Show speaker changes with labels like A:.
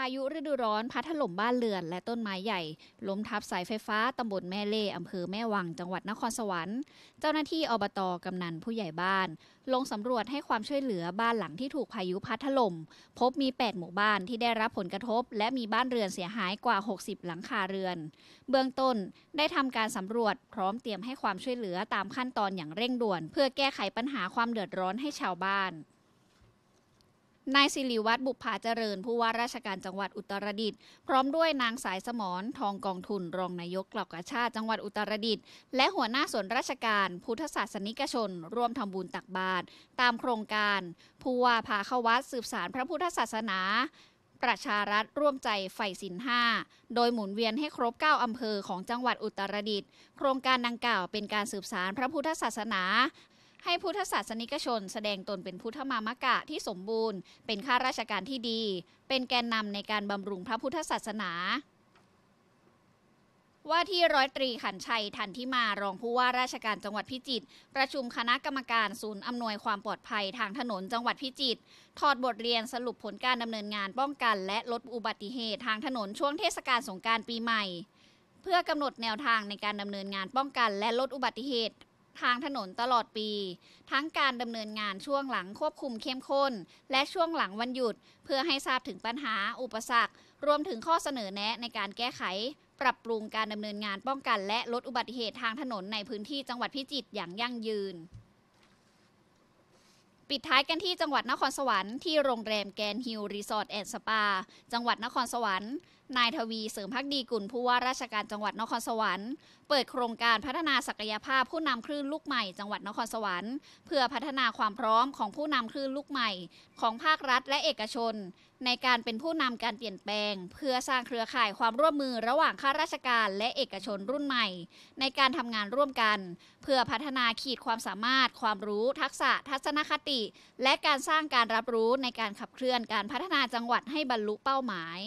A: พายุฤดูร้อนพัดถล่มบ้านเรือนและต้นไม้ใหญ่ล้มทับสายไฟฟ้า ตำบลแม่เล่อำเภอแม่วัง จังหวัดนครสวรรค์เจ้าหน้าที่อบตกำนันผู้ใหญ่บ้าน ลงสำรวจให้ความช่วยเหลือบ้านหลังที่ถูกพายุพัดถล่มพบมี 8 หมู่บ้านที่ได้รับผลกระทบ และมีบ้านเรือนเสียหายกว่า 60 หลังคาเรือน เบื้องต้นได้ทำการสำรวจพร้อมเตรียมให้ความช่วยเหลือตามขั้นตอนอย่างเร่งด่วน เพื่อแก้ไขปัญหาความเดือดร้อนให้ชาวบ้านนายสิริวัตรบุภาเจริญ ผู้ว่าราชการจังหวัดอุตรดิตถ์พร้อมด้วยนางสายสมรทองกองทุนรองนายกกลัากระชาติจังหวัดอุตรดิตถ์และหัวหน้าส่วนราชการพุทธศาสนิกชน ร่วมทำบุญตักบาตรตามโครงการผู้ว่าพาเข้าวัดสืบสารพระพุทธศาสนา ประชารัฐร่วมใจใฝ่สินห้าโดยหมุนเวียนให้ครบ 9อำเภอของจังหวัดอุตรดิตถ์โครงการดังกล่าวเป็นการสืบสารพระพุทธศาสนาให้พุทธศาสนิกชนแสดงตนเป็นพุทธมามกะที่สมบูรณ์ เป็นข้าราชการที่ดี เป็นแกนนำในการบำรุงพระพุทธศาสนา ว่าที่ร้อยตรีขันชัยทันทิมารองผู้ว่าราชการจังหวัดพิจิตรประชุมคณะกรรมการศูนย์อำนวยความปลอดภัยทางถนนจังหวัดพิจิตรถอดบทเรียนสรุปผลการดำเนินงานป้องกันและลดอุบัติเหตุทางถนนช่วงเทศกาลสงการปีใหม่ เพื่อกำหนดแนวทางในการดำเนินงานป้องกันและลดอุบัติเหตุทางถนนตลอดปี ทั้งการดำเนินงานช่วงหลังควบคุมเข้มข้นและช่วงหลังวันหยุด เพื่อให้ทราบถึงปัญหาอุปสรรค รวมถึงข้อเสนอแนะในการแก้ไข ปรับปรุงการดำเนินงานป้องกันและลดอุบัติเหตุทางถนนในพื้นที่จังหวัดพิจิตรอย่างยั่งยืนปิดท้ายกันที่จังหวัดนครสวรรค์ที่โรงแรมแกนฮิลรีสอร์ทแอนด์สปาจังหวัดนครสวรรค์นายทวีเสริมพักดีกุลผู้ว่าราชการจังหวัดนครสวรรค์เปิดโครงการพัฒนาศักยภาพผู้นำคลื่นลูกใหม่ จังหวัดนครสวรรค์ เพื่อพัฒนาความพร้อมของผู้นำคลื่นลูกใหม่ ของภาครัฐและเอกชน ในการเป็นผู้นำการเปลี่ยนแปลง เพื่อสร้างเครือข่ายความร่วมมือระหว่างข้าราชการและเอกชนรุ่นใหม่ ในการทำงานร่วมกัน เพื่อพัฒนาขีดความสามารถ ความรู้ทักษะทัศนคติและการสร้างการรับรู้ในการขับเคลื่อนการพัฒนาจังหวัดให้บรรลุเป้าหมาย